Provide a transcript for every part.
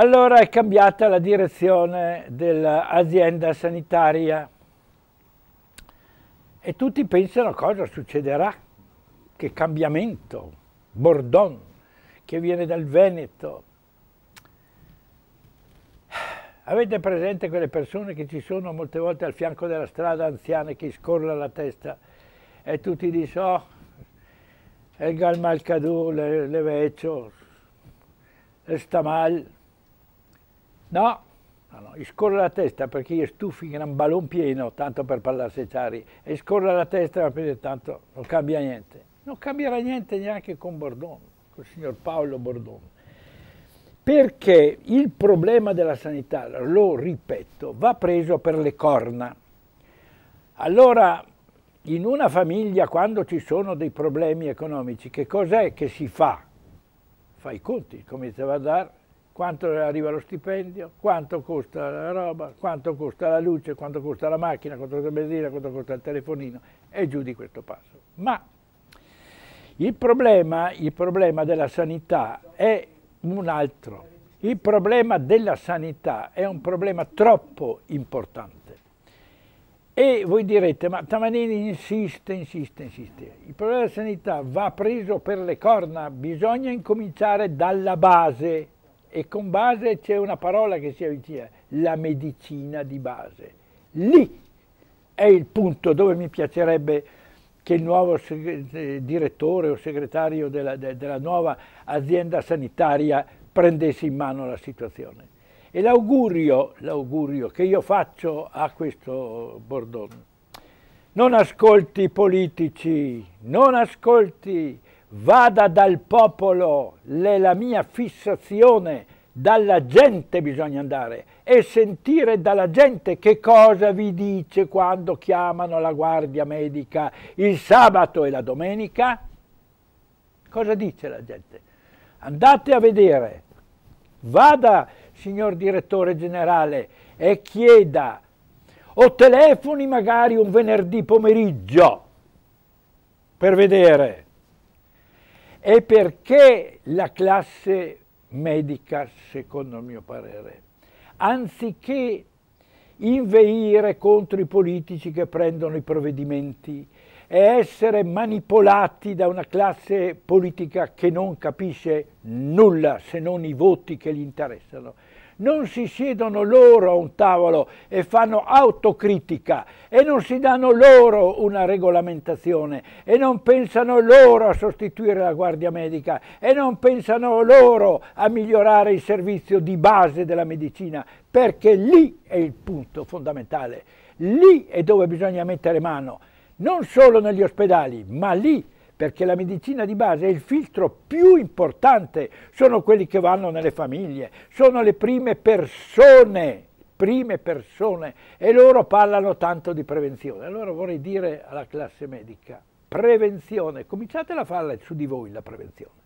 Allora è cambiata la direzione dell'azienda sanitaria e tutti pensano cosa succederà, che cambiamento, Bordon che viene dal Veneto. Avete presente quelle persone che ci sono molte volte al fianco della strada, anziane, che scorla la testa e tutti dicono oh, è el galmalcadù, le, le vecchio, sta mal, No, no, no, gli scorre la testa perché gli stufi che era un ballon pieno, tanto per parlare parlasecciari, e scorre la testa perché tanto non cambia niente. Non cambierà niente neanche con Bordone, con il signor Paolo Bordone. Perché il problema della sanità, lo ripeto, va preso per le corna. Allora, in una famiglia, quando ci sono dei problemi economici, che cos'è che si fa? Fai i conti, come diceva Dar, quanto arriva lo stipendio, quanto costa la roba, quanto costa la luce, quanto costa la macchina, quanto costa la benzina, quanto costa il telefonino e giù di questo passo. Ma il problema, il problema della sanità è un altro. Il problema della sanità è un problema troppo importante. E voi direte, ma Tamanini insiste, insiste, insiste. Il problema della sanità va preso per le corna, bisogna incominciare dalla base e con base c'è una parola che si avvicina, la medicina di base. Lì è il punto dove mi piacerebbe che il nuovo eh, direttore o segretario della, de, della nuova azienda sanitaria prendesse in mano la situazione. E l'augurio, che io faccio a questo Bordone, non ascolti i politici, non ascolti vada dal popolo, è la mia fissazione, dalla gente bisogna andare e sentire dalla gente che cosa vi dice quando chiamano la guardia medica il sabato e la domenica. Cosa dice la gente? Andate a vedere, vada signor direttore generale e chieda o telefoni magari un venerdì pomeriggio per vedere e perché la classe medica, secondo il mio parere, anziché inveire contro i politici che prendono i provvedimenti è essere manipolati da una classe politica che non capisce nulla se non i voti che gli interessano. Non si siedono loro a un tavolo e fanno autocritica e non si danno loro una regolamentazione e non pensano loro a sostituire la guardia medica e non pensano loro a migliorare il servizio di base della medicina perché lì è il punto fondamentale, lì è dove bisogna mettere mano non solo negli ospedali, ma lì, perché la medicina di base è il filtro più importante, sono quelli che vanno nelle famiglie, sono le prime persone, prime persone, e loro parlano tanto di prevenzione. Allora vorrei dire alla classe medica, prevenzione, cominciatela a farla su di voi la prevenzione.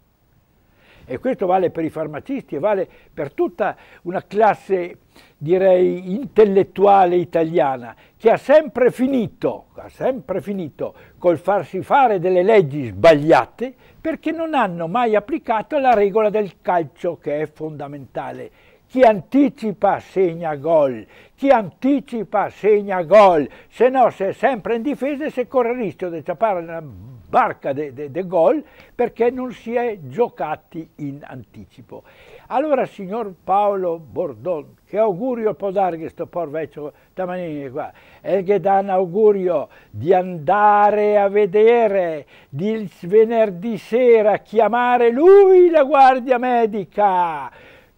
E questo vale per i farmacisti e vale per tutta una classe, direi, intellettuale italiana che ha sempre finito, ha sempre finito col farsi fare delle leggi sbagliate perché non hanno mai applicato la regola del calcio che è fondamentale chi anticipa segna gol, chi anticipa segna gol, se no se è sempre in difesa e se corre il rischio di ciappare una barca de, de, de, gol perché non si è giocati in anticipo. Allora signor Paolo Bordon, che augurio può dare questo povero vecchio Tamanini qua? E che dà un augurio di andare a vedere di venerdì sera, chiamare lui la guardia medica,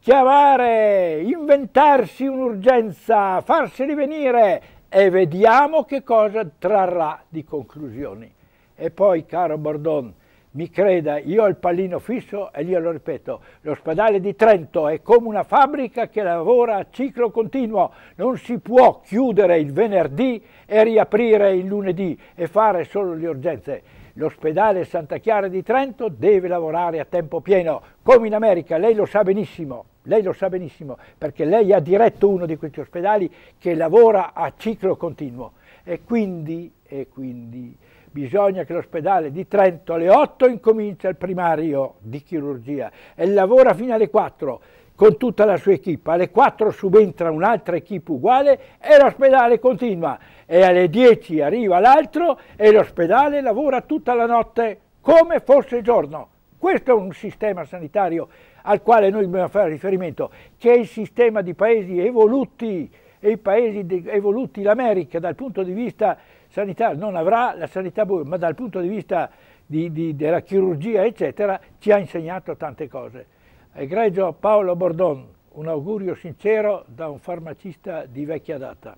chiamare, inventarsi un'urgenza, farseli venire e vediamo che cosa trarrà di conclusioni. E poi, caro Bordon, mi creda, io ho il pallino fisso e glielo ripeto, l'ospedale di Trento è come una fabbrica che lavora a ciclo continuo, non si può chiudere il venerdì e riaprire il lunedì e fare solo le urgenze. L'ospedale Santa Chiara di Trento deve lavorare a tempo pieno, come in America, lei lo sa benissimo, lei lo sa benissimo, perché lei ha diretto uno di questi ospedali che lavora a ciclo continuo e quindi, e quindi bisogna che l'ospedale di Trento alle 8 incomincia il primario di chirurgia e lavora fino alle 4 con tutta la sua equipa. alle 4 subentra un'altra equipa uguale e l'ospedale continua e alle 10 arriva l'altro e l'ospedale lavora tutta la notte come fosse giorno. Questo è un sistema sanitario al quale noi dobbiamo fare riferimento, che è il sistema di paesi evoluti e i paesi evoluti, l'America dal punto di vista sanitario non avrà la sanità ma dal punto di vista di, di, della chirurgia eccetera ci ha insegnato tante cose. Egregio Paolo Bordon, un augurio sincero da un farmacista di vecchia data.